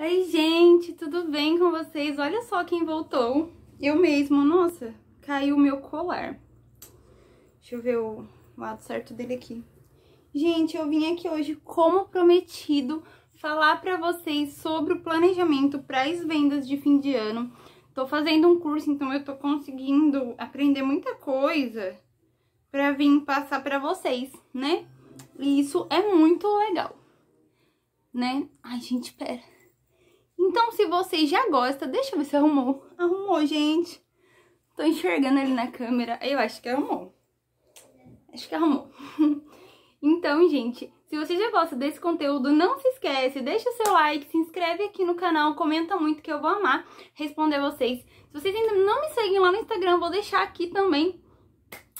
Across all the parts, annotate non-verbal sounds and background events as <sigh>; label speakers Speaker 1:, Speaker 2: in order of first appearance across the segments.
Speaker 1: Oi, gente, tudo bem com vocês? Olha só quem voltou. Eu mesmo, nossa, caiu o meu colar. Deixa eu ver o lado certo dele aqui. Gente, eu vim aqui hoje, como prometido, falar para vocês sobre o planejamento para as vendas de fim de ano. Tô fazendo um curso, então eu tô conseguindo aprender muita coisa para vir passar para vocês, né? E isso é muito legal, né? Ai, gente, pera. Então, se você já gosta, deixa eu ver se arrumou. Arrumou, gente. Tô enxergando ali na câmera. Eu acho que arrumou. Acho que arrumou. <laughs> então, gente, se você já gosta desse conteúdo, não se esquece, deixa o seu like, se inscreve aqui no canal, comenta muito que eu vou amar responder vocês. Se vocês ainda não me seguem lá no Instagram, vou deixar aqui também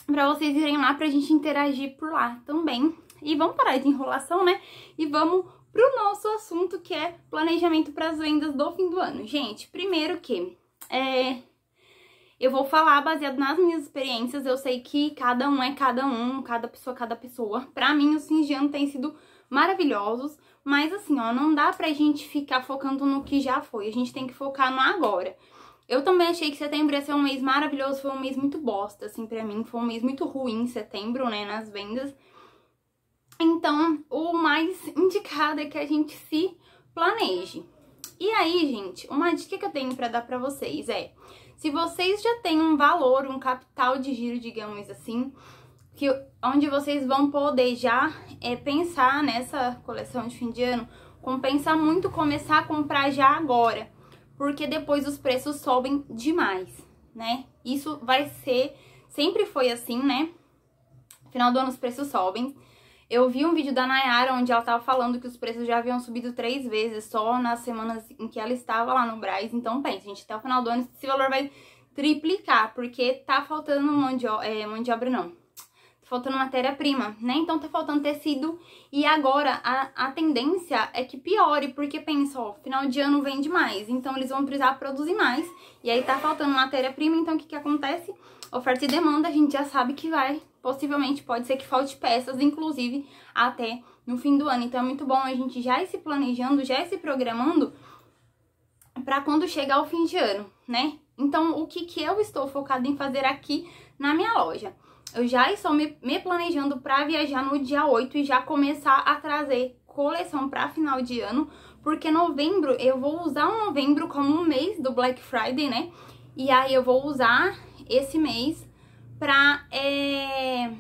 Speaker 1: pra vocês irem lá pra gente interagir por lá também. E vamos parar de enrolação, né? E vamos para o nosso assunto que é planejamento para as vendas do fim do ano. Gente, primeiro que é, eu vou falar baseado nas minhas experiências, eu sei que cada um é cada um, cada pessoa é cada pessoa. Para mim, os fins de ano têm sido maravilhosos, mas assim, ó, não dá pra gente ficar focando no que já foi, a gente tem que focar no agora. Eu também achei que setembro ia ser um mês maravilhoso, foi um mês muito bosta, assim, pra mim, foi um mês muito ruim setembro, né, nas vendas. Então, o mais indicado é que a gente se planeje. E aí, gente, uma dica que eu tenho para dar para vocês é: se vocês já têm um valor, um capital de giro, digamos assim, que onde vocês vão poder já é, pensar nessa coleção de fim de ano, compensa muito começar a comprar já agora, porque depois os preços sobem demais, né? Isso vai ser, sempre foi assim, né? Final do ano os preços sobem. Eu vi um vídeo da Nayara onde ela estava falando que os preços já haviam subido três vezes só nas semanas em que ela estava lá no Braz. Então, pense, gente, até o final do ano esse valor vai triplicar, porque tá faltando mão de, é, mão de obra, não. Tá faltando matéria-prima, né? Então tá faltando tecido. E agora a, a tendência é que piore, porque pensa, ó, final de ano vende mais. Então eles vão precisar produzir mais. E aí tá faltando matéria-prima, então o que que acontece? oferta e demanda, a gente já sabe que vai, possivelmente pode ser que falte peças, inclusive até no fim do ano. Então é muito bom a gente já ir se planejando, já ir se programando para quando chegar o fim de ano, né? Então o que que eu estou focada em fazer aqui na minha loja? Eu já estou me, me planejando para viajar no dia 8 e já começar a trazer coleção para final de ano, porque novembro eu vou usar o novembro como o mês do Black Friday, né? E aí eu vou usar esse mês para é,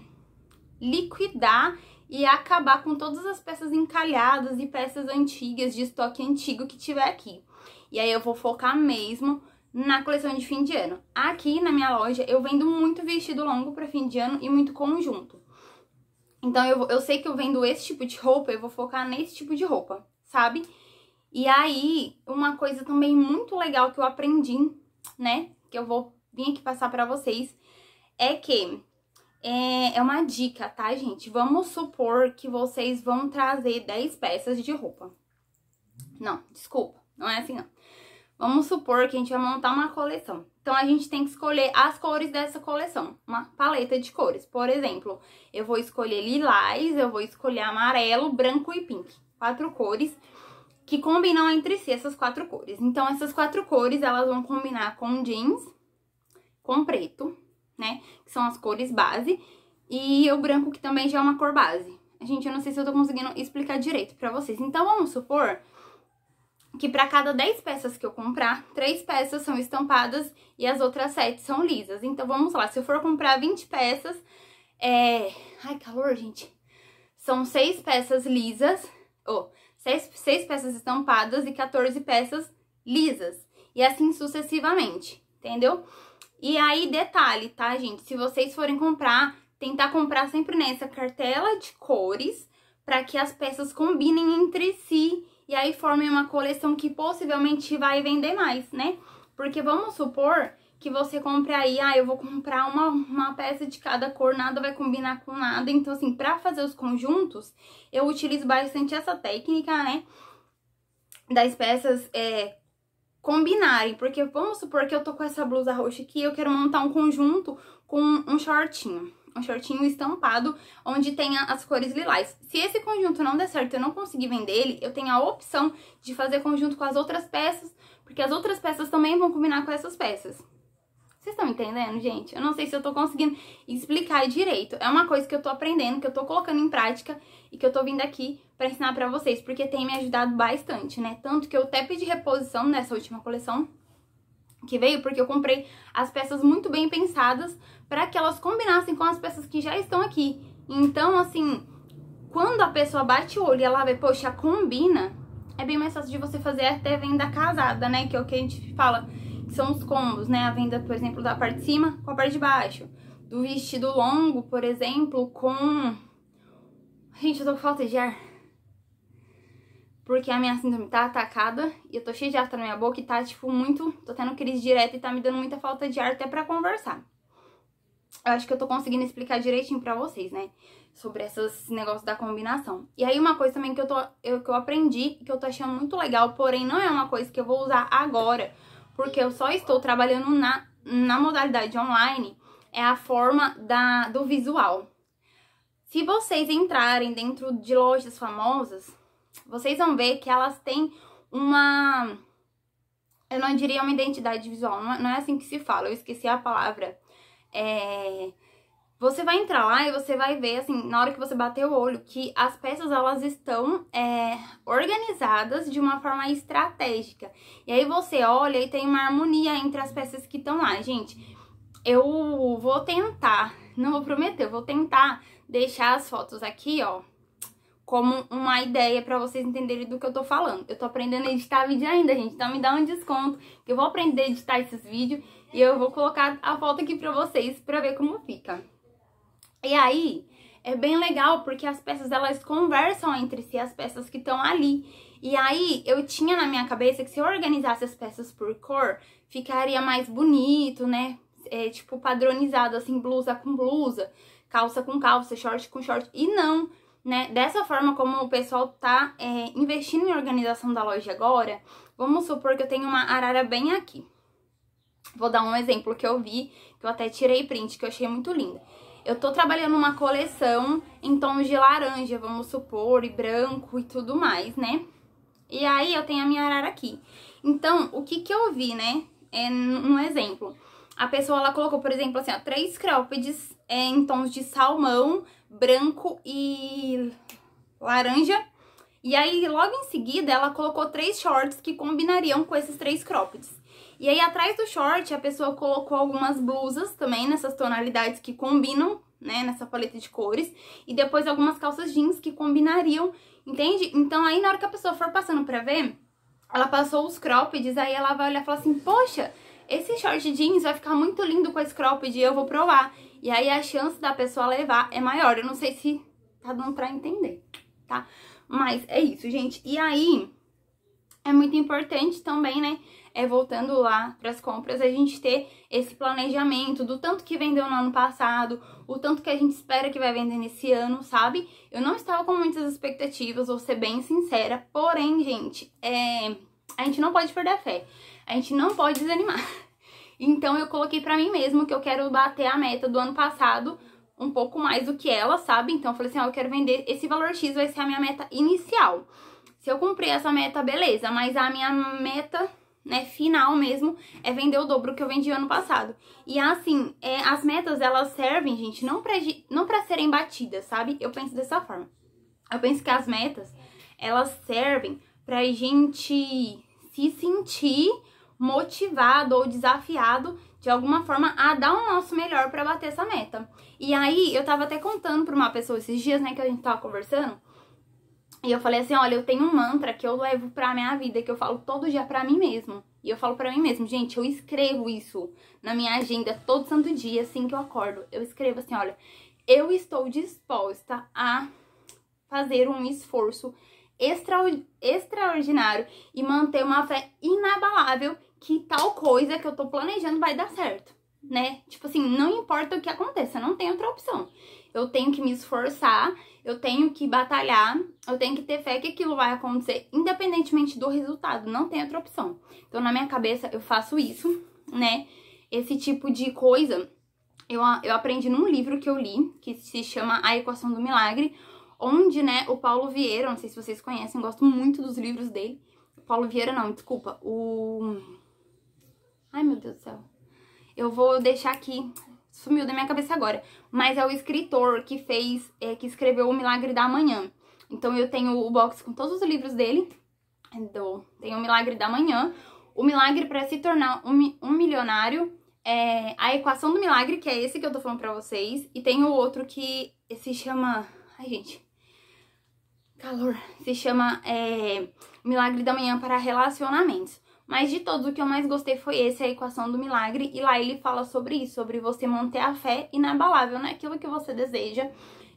Speaker 1: liquidar e acabar com todas as peças encalhadas e peças antigas de estoque antigo que tiver aqui. E aí eu vou focar mesmo na coleção de fim de ano. Aqui na minha loja eu vendo muito vestido longo para fim de ano e muito conjunto. Então eu, eu sei que eu vendo esse tipo de roupa, eu vou focar nesse tipo de roupa, sabe? E aí, uma coisa também muito legal que eu aprendi, né? Que eu vou vim aqui passar para vocês é que é, é uma dica, tá, gente? Vamos supor que vocês vão trazer 10 peças de roupa. Não, desculpa, não é assim não. Vamos supor que a gente vai montar uma coleção. Então, a gente tem que escolher as cores dessa coleção, uma paleta de cores. Por exemplo, eu vou escolher lilás, eu vou escolher amarelo, branco e pink. Quatro cores que combinam entre si essas quatro cores. Então, essas quatro cores, elas vão combinar com jeans, com preto, né? Que são as cores base. E o branco, que também já é uma cor base. Gente, eu não sei se eu tô conseguindo explicar direito pra vocês. Então, vamos supor que para cada 10 peças que eu comprar, 3 peças são estampadas e as outras 7 são lisas. Então, vamos lá, se eu for comprar 20 peças, é... Ai, calor, gente. São 6 peças lisas, ou oh, 6, 6 peças estampadas e 14 peças lisas. E assim sucessivamente, entendeu? Entendeu? E aí, detalhe, tá, gente? Se vocês forem comprar, tentar comprar sempre nessa cartela de cores para que as peças combinem entre si e aí formem uma coleção que possivelmente vai vender mais, né? Porque vamos supor que você compre aí, ah, eu vou comprar uma, uma peça de cada cor, nada vai combinar com nada. Então, assim, pra fazer os conjuntos, eu utilizo bastante essa técnica, né? Das peças é, combinarem, porque vamos supor que eu tô com essa blusa roxa aqui, eu quero montar um conjunto com um shortinho, um shortinho estampado, onde tenha as cores lilás. Se esse conjunto não der certo e eu não conseguir vender ele, eu tenho a opção de fazer conjunto com as outras peças, porque as outras peças também vão combinar com essas peças. Vocês estão entendendo, gente? Eu não sei se eu tô conseguindo explicar direito. É uma coisa que eu tô aprendendo, que eu tô colocando em prática e que eu tô vindo aqui para ensinar para vocês, porque tem me ajudado bastante, né? Tanto que eu até pedi reposição nessa última coleção que veio, porque eu comprei as peças muito bem pensadas para que elas combinassem com as peças que já estão aqui. Então, assim, quando a pessoa bate o olho e ela vê, poxa, combina, é bem mais fácil de você fazer até venda casada, né? Que é o que a gente fala são os combos, né? A venda, por exemplo, da parte de cima com a parte de baixo. Do vestido longo, por exemplo, com... Gente, eu tô com falta de ar. Porque a minha síndrome tá atacada e eu tô cheia de ar tá na minha boca e tá, tipo, muito... Tô tendo crise direta e tá me dando muita falta de ar até pra conversar. Eu acho que eu tô conseguindo explicar direitinho pra vocês, né? Sobre esses negócios da combinação. E aí uma coisa também que eu, tô, eu, que eu aprendi, que eu tô achando muito legal, porém não é uma coisa que eu vou usar agora porque eu só estou trabalhando na, na modalidade online, é a forma da, do visual. Se vocês entrarem dentro de lojas famosas, vocês vão ver que elas têm uma. Eu não diria uma identidade visual, não é, não é assim que se fala, eu esqueci a palavra. É, você vai entrar lá e você vai ver, assim, na hora que você bater o olho, que as peças elas estão é, organizadas de uma forma estratégica. E aí você olha e tem uma harmonia entre as peças que estão lá. Gente, eu vou tentar, <laughs> não vou prometer, eu vou tentar deixar as fotos aqui, ó, como uma ideia para vocês entenderem do que eu tô falando. Eu tô aprendendo a editar vídeo ainda, gente, então me dá um desconto, que eu vou aprender a editar esses vídeos e eu vou colocar a foto aqui pra vocês pra ver como fica. E aí é bem legal porque as peças elas conversam entre si, as peças que estão ali. E aí eu tinha na minha cabeça que se eu organizasse as peças por cor, ficaria mais bonito, né? É, tipo padronizado assim, blusa com blusa, calça com calça, short com short. E não, né? Dessa forma como o pessoal tá é, investindo em organização da loja agora, vamos supor que eu tenho uma arara bem aqui. Vou dar um exemplo que eu vi, que eu até tirei print, que eu achei muito linda eu tô trabalhando uma coleção em tons de laranja, vamos supor, e branco e tudo mais, né? E aí eu tenho a minha arara aqui. Então, o que que eu vi, né? É um exemplo. A pessoa, ela colocou, por exemplo, assim, ó, três crópedes é, em tons de salmão, branco e laranja. E aí, logo em seguida, ela colocou três shorts que combinariam com esses três crópedes. E aí, atrás do short, a pessoa colocou algumas blusas também, nessas tonalidades que combinam, né, nessa paleta de cores. E depois algumas calças jeans que combinariam, entende? Então, aí, na hora que a pessoa for passando pra ver, ela passou os croppeds, aí ela vai olhar e falar assim, poxa, esse short jeans vai ficar muito lindo com esse cropped, eu vou provar. E aí, a chance da pessoa levar é maior. Eu não sei se tá dando pra entender, tá? Mas é isso, gente. E aí é muito importante também, né? É voltando lá para as compras, a gente ter esse planejamento do tanto que vendeu no ano passado, o tanto que a gente espera que vai vender nesse ano, sabe? Eu não estava com muitas expectativas, vou ser bem sincera, porém, gente, é... a gente não pode perder a fé, a gente não pode desanimar. <laughs> Então eu coloquei para mim mesmo que eu quero bater a meta do ano passado um pouco mais do que ela, sabe? Então eu falei assim, ó, eu quero vender esse valor X vai ser a minha meta inicial. Se eu cumprir essa meta, beleza, mas a minha meta né, final mesmo, é vender o dobro que eu vendi ano passado. E assim, é, as metas, elas servem, gente, não pra, não pra serem batidas, sabe? Eu penso dessa forma. Eu penso que as metas, elas servem pra gente se sentir motivado ou desafiado de alguma forma a dar o nosso melhor para bater essa meta. E aí, eu tava até contando pra uma pessoa esses dias, né, que a gente tava conversando, e eu falei assim, olha, eu tenho um mantra que eu levo pra minha vida, que eu falo todo dia pra mim mesmo. E eu falo pra mim mesmo, gente, eu escrevo isso na minha agenda todo santo dia, assim que eu acordo. Eu escrevo assim, olha, eu estou disposta a fazer um esforço extra, extraordinário e manter uma fé inabalável que tal coisa que eu tô planejando vai dar certo, né? Tipo assim, não importa o que aconteça, não tem outra opção eu tenho que me esforçar, eu tenho que batalhar, eu tenho que ter fé que aquilo vai acontecer, independentemente do resultado, não tem outra opção. Então, na minha cabeça, eu faço isso, né? Esse tipo de coisa eu, eu aprendi num livro que eu li, que se chama A Equação do Milagre, onde, né, o Paulo Vieira, não sei se vocês conhecem, gosto muito dos livros dele. Paulo Vieira não, desculpa, o... Ai, meu Deus do céu. Eu vou deixar aqui sumiu da minha cabeça agora, mas é o escritor que fez, é, que escreveu O Milagre da Manhã. Então eu tenho o box com todos os livros dele, do, tem O Milagre da Manhã, O Milagre para se tornar um, um milionário, é, A Equação do Milagre, que é esse que eu tô falando pra vocês, e tem o outro que se chama... Ai, gente, calor. Se chama é, Milagre da Manhã para Relacionamentos. Mas de todos, o que eu mais gostei foi esse, a equação do milagre, e lá ele fala sobre isso, sobre você manter a fé inabalável naquilo né? que você deseja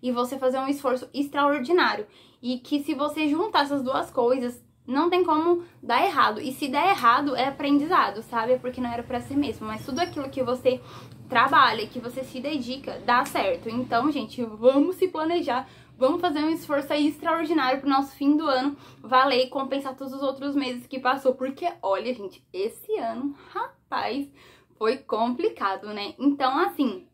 Speaker 1: e você fazer um esforço extraordinário. E que se você juntar essas duas coisas, não tem como dar errado. E se der errado, é aprendizado, sabe? Porque não era para ser mesmo. Mas tudo aquilo que você trabalha, que você se dedica, dá certo. Então, gente, vamos se planejar Vamos fazer um esforço aí extraordinário pro nosso fim do ano valer e compensar todos os outros meses que passou. Porque, olha, gente, esse ano, rapaz, foi complicado, né? Então, assim,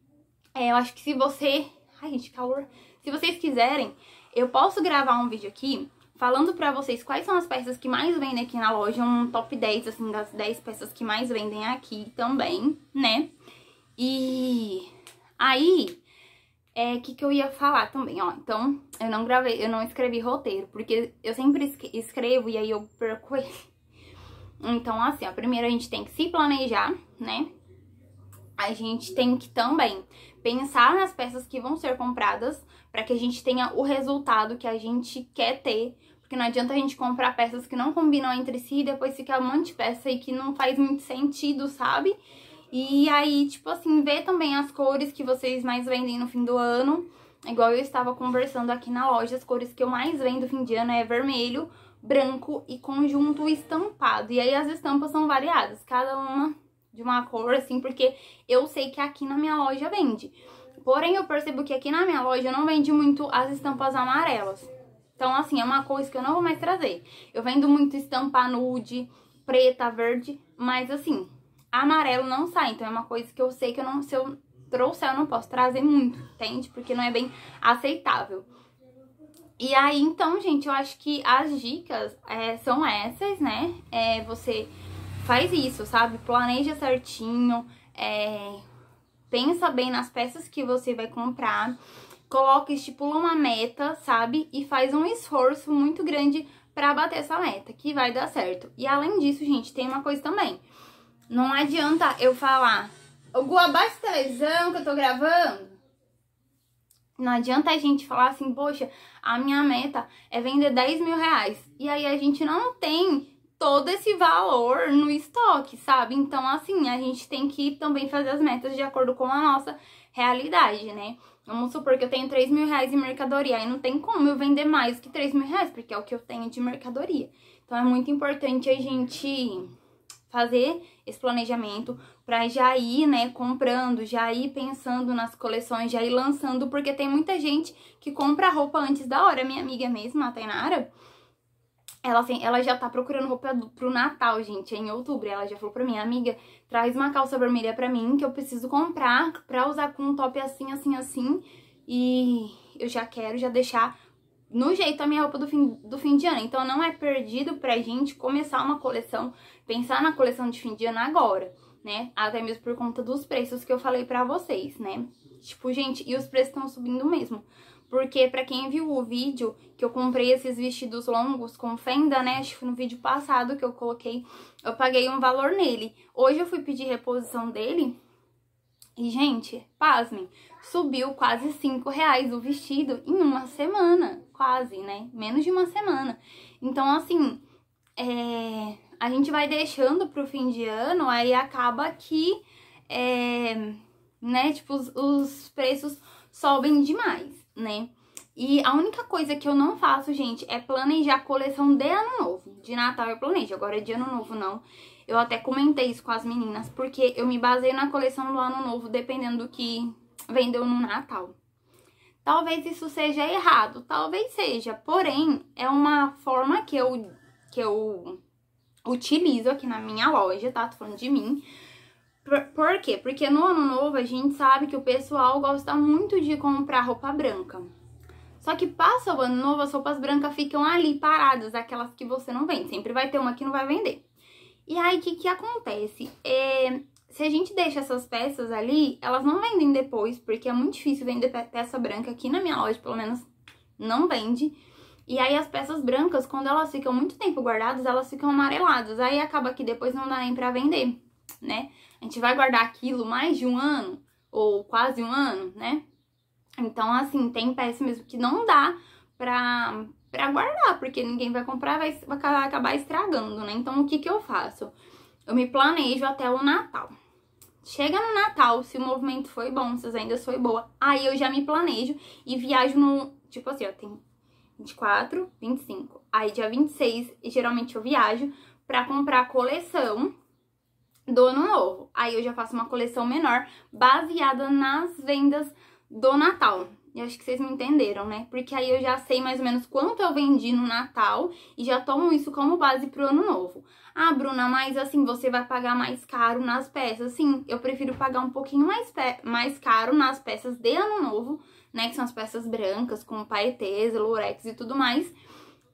Speaker 1: é, eu acho que se você... Ai, gente, calor. Se vocês quiserem, eu posso gravar um vídeo aqui falando pra vocês quais são as peças que mais vendem aqui na loja, um top 10, assim, das 10 peças que mais vendem aqui também, né? E aí, é, o que, que eu ia falar também, ó. Então, eu não gravei, eu não escrevi roteiro, porque eu sempre escrevo e aí eu perco ele. Então, assim, ó, primeiro a gente tem que se planejar, né? A gente tem que também pensar nas peças que vão ser compradas para que a gente tenha o resultado que a gente quer ter. Porque não adianta a gente comprar peças que não combinam entre si e depois fica um monte de peça aí que não faz muito sentido, sabe? E aí, tipo assim, ver também as cores que vocês mais vendem no fim do ano. É igual eu estava conversando aqui na loja, as cores que eu mais vendo fim de ano é vermelho, branco e conjunto estampado. E aí as estampas são variadas, cada uma de uma cor, assim, porque eu sei que aqui na minha loja vende. Porém, eu percebo que aqui na minha loja não vende muito as estampas amarelas. Então, assim, é uma coisa que eu não vou mais trazer. Eu vendo muito estampa nude, preta, verde, mas assim, amarelo não sai. Então é uma coisa que eu sei que eu não, se eu trouxer, eu não posso trazer muito, entende? Porque não é bem aceitável. E aí, então, gente, eu acho que as dicas é, são essas, né? É, você faz isso, sabe? Planeja certinho, é, pensa bem nas peças que você vai comprar, coloca, estipula uma meta, sabe? E faz um esforço muito grande para bater essa meta, que vai dar certo. E além disso, gente, tem uma coisa também. Não adianta eu falar, Gu, abaixa a televisão que eu tô gravando. Não adianta a gente falar assim, poxa, a minha meta é vender 10 mil reais. E aí a gente não tem todo esse valor no estoque, sabe? Então, assim, a gente tem que também fazer as metas de acordo com a nossa realidade, né? Vamos supor que eu tenho 3 mil reais em mercadoria, aí não tem como eu vender mais que 3 mil reais, porque é o que eu tenho de mercadoria. Então, é muito importante a gente fazer esse planejamento para já ir, né, comprando, já ir pensando nas coleções, já ir lançando, porque tem muita gente que compra roupa antes da hora. Minha amiga mesmo, a Tainara, ela, assim, ela já tá procurando roupa pro Natal, gente, é em outubro. Ela já falou pra mim, amiga, traz uma calça vermelha pra mim que eu preciso comprar pra usar com um top assim, assim, assim. E eu já quero já deixar no jeito a minha roupa do fim, do fim de ano. Então não é perdido pra gente começar uma coleção, pensar na coleção de fim de ano agora, né? Até mesmo por conta dos preços que eu falei pra vocês, né? Tipo, gente, e os preços estão subindo mesmo. Porque pra quem viu o vídeo que eu comprei esses vestidos longos com fenda, né? Acho que no vídeo passado que eu coloquei, eu paguei um valor nele. Hoje eu fui pedir reposição dele, e, gente, pasmem, subiu quase 5 reais o vestido em uma semana quase, né? Menos de uma semana. Então, assim, é, a gente vai deixando pro fim de ano, aí acaba que, é, né, tipo, os, os preços sobem demais, né? E a única coisa que eu não faço, gente, é planejar a coleção de ano novo. De Natal eu planejo, agora é de ano novo não. Eu até comentei isso com as meninas, porque eu me baseio na coleção do ano novo, dependendo do que vendeu no Natal. Talvez isso seja errado, talvez seja, porém é uma forma que eu que eu utilizo aqui na minha loja, tá? Tô falando de mim. Por, por quê? Porque no ano novo a gente sabe que o pessoal gosta muito de comprar roupa branca. Só que passa o ano novo, as roupas brancas ficam ali paradas, aquelas que você não vende. Sempre vai ter uma que não vai vender. E aí, o que, que acontece? É, se a gente deixa essas peças ali, elas não vendem depois, porque é muito difícil vender peça branca. Aqui na minha loja, pelo menos, não vende. E aí as peças brancas, quando elas ficam muito tempo guardadas, elas ficam amareladas. Aí acaba que depois não dá nem pra vender, né? A gente vai guardar aquilo mais de um ano, ou quase um ano, né? Então, assim, tem peça mesmo que não dá pra, pra guardar, porque ninguém vai comprar, vai, vai acabar estragando, né? Então, o que que eu faço? Eu me planejo até o Natal. Chega no Natal, se o movimento foi bom, se as vendas foi boa, aí eu já me planejo e viajo no, tipo assim, ó, tem 24, 25. Aí dia 26, geralmente eu viajo para comprar a coleção do ano novo. Aí eu já faço uma coleção menor baseada nas vendas do Natal. E acho que vocês me entenderam, né? Porque aí eu já sei mais ou menos quanto eu vendi no Natal e já tomo isso como base pro ano novo. Ah, Bruna, mas assim, você vai pagar mais caro nas peças. Sim, eu prefiro pagar um pouquinho mais, mais caro nas peças de ano novo, né? Que são as peças brancas, com paetês, lurex e tudo mais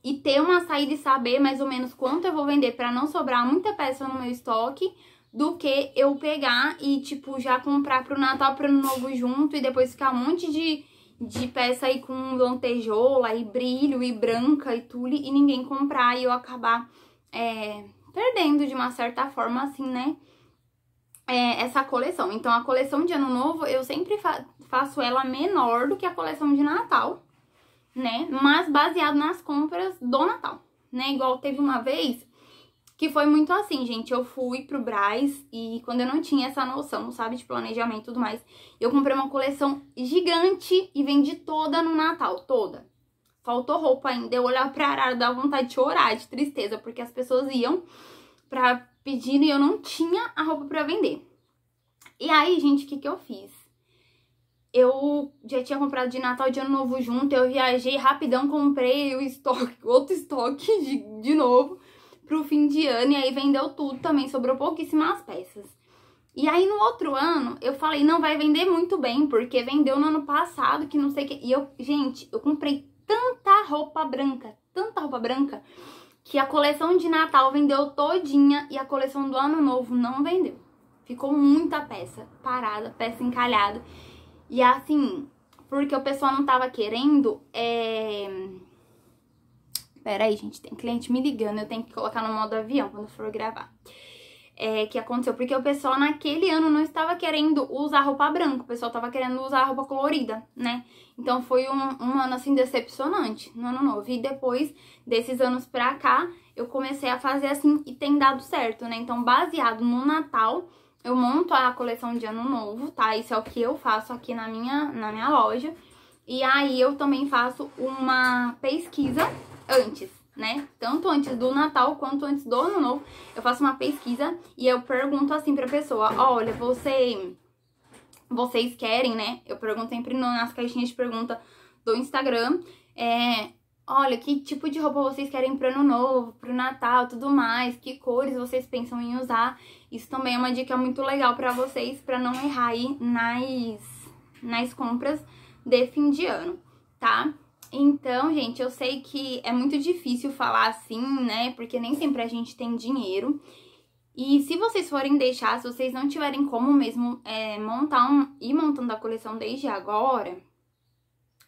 Speaker 1: e ter uma saída e saber mais ou menos quanto eu vou vender para não sobrar muita peça no meu estoque do que eu pegar e, tipo, já comprar pro Natal, pro Ano Novo junto e depois ficar um monte de de peça aí com lantejola e brilho e branca e tule e ninguém comprar e eu acabar é, perdendo de uma certa forma, assim, né? É, essa coleção. Então, a coleção de ano novo, eu sempre fa faço ela menor do que a coleção de Natal, né? Mas baseado nas compras do Natal, né? Igual teve uma vez que foi muito assim, gente. Eu fui pro Braz e quando eu não tinha essa noção, sabe, de planejamento e tudo mais, eu comprei uma coleção gigante e vendi toda no Natal, toda. Faltou roupa ainda. Eu olhava pra arara, dava vontade de chorar, de tristeza, porque as pessoas iam pra pedindo e eu não tinha a roupa pra vender. E aí, gente, o que que eu fiz? Eu já tinha comprado de Natal e de Ano Novo junto, eu viajei rapidão, comprei o estoque, <laughs> outro estoque de, de novo pro fim de ano e aí vendeu tudo também, sobrou pouquíssimas peças. E aí no outro ano, eu falei, não vai vender muito bem, porque vendeu no ano passado, que não sei o que. E eu, gente, eu comprei tanta roupa branca, tanta roupa branca, que a coleção de Natal vendeu todinha e a coleção do Ano Novo não vendeu. Ficou muita peça parada, peça encalhada. E assim, porque o pessoal não tava querendo é, Pera aí, gente, tem cliente me ligando, eu tenho que colocar no modo avião quando for gravar. É, que aconteceu, porque o pessoal naquele ano não estava querendo usar roupa branca, o pessoal estava querendo usar roupa colorida, né? Então foi um, um ano assim decepcionante no ano novo. E depois desses anos pra cá, eu comecei a fazer assim e tem dado certo, né? Então, baseado no Natal, eu monto a coleção de ano novo, tá? Isso é o que eu faço aqui na minha, na minha loja. E aí eu também faço uma pesquisa antes, né? Tanto antes do Natal quanto antes do Ano Novo, eu faço uma pesquisa e eu pergunto assim pra pessoa: olha, você. Vocês querem, né? Eu pergunto sempre nas caixinhas de pergunta do Instagram. É, olha, que tipo de roupa vocês querem pro ano novo, pro Natal, tudo mais, que cores vocês pensam em usar. Isso também é uma dica muito legal para vocês, para não errar aí nas, nas compras de fim de ano, tá? Então, gente, eu sei que é muito difícil falar assim, né? Porque nem sempre a gente tem dinheiro. E se vocês forem deixar, se vocês não tiverem como mesmo é, montar um, ir montando a coleção desde agora,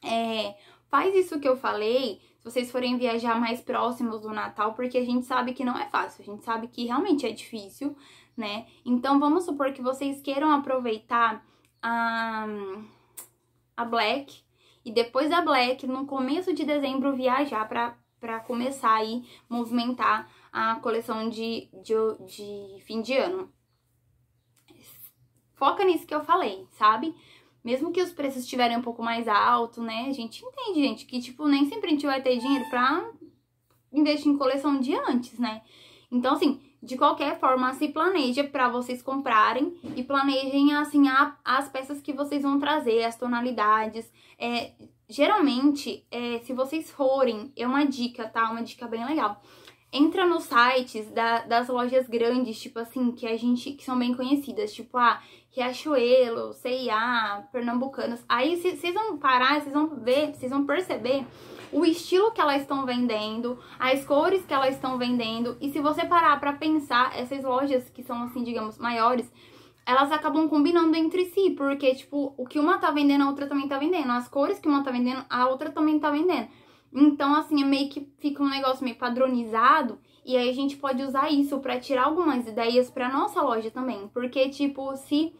Speaker 1: é, faz isso que eu falei, se vocês forem viajar mais próximos do Natal, porque a gente sabe que não é fácil, a gente sabe que realmente é difícil, né? Então vamos supor que vocês queiram aproveitar a, a Black e depois da Black, no começo de dezembro, viajar para começar aí movimentar a coleção de, de, de fim de ano. Foca nisso que eu falei, sabe? mesmo que os preços estiverem um pouco mais alto, né? A gente entende, gente, que tipo, nem sempre a gente vai ter dinheiro para investir em coleção de antes, né? Então, assim, de qualquer forma, se planeja para vocês comprarem e planejem, assim, a, as peças que vocês vão trazer, as tonalidades. É, geralmente, é, se vocês forem, é uma dica, tá? Uma dica bem legal. Entra nos sites da, das lojas grandes, tipo assim, que a gente, que são bem conhecidas, tipo, ah, a Riachuelo, Cia Pernambucanos. Aí vocês vão parar, vocês vão ver, vocês vão perceber o estilo que elas estão vendendo, as cores que elas estão vendendo. E se você parar para pensar, essas lojas que são assim, digamos, maiores, elas acabam combinando entre si, porque tipo, o que uma tá vendendo, a outra também tá vendendo, as cores que uma tá vendendo, a outra também tá vendendo. Então, assim, é meio que fica um negócio meio padronizado e aí a gente pode usar isso para tirar algumas ideias para nossa loja também, porque tipo, se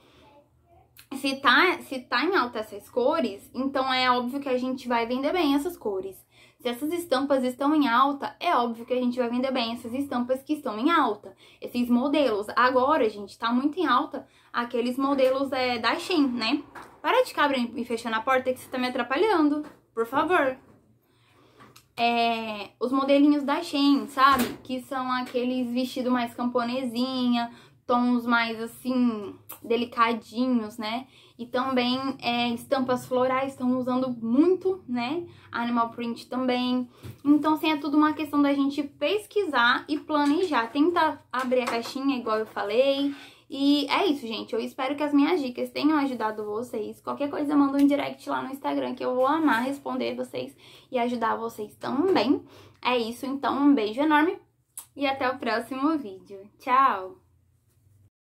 Speaker 1: se tá, se tá em alta essas cores, então é óbvio que a gente vai vender bem essas cores. Se essas estampas estão em alta, é óbvio que a gente vai vender bem essas estampas que estão em alta, esses modelos. Agora, gente, tá muito em alta aqueles modelos é, da Shein, né? Para de ficar e fechando a porta que você tá me atrapalhando, por favor. É, os modelinhos da Shein, sabe? Que são aqueles vestido mais camponesinha, tons mais assim, delicadinhos, né? E também é, estampas florais estão usando muito, né? Animal print também. Então, assim, é tudo uma questão da gente pesquisar e planejar. Tenta abrir a caixinha, igual eu falei. E é isso, gente. Eu espero que as minhas dicas tenham ajudado vocês. Qualquer coisa, manda um direct lá no Instagram, que eu vou amar responder vocês e ajudar vocês também. É isso, então um beijo enorme e até o próximo vídeo. Tchau!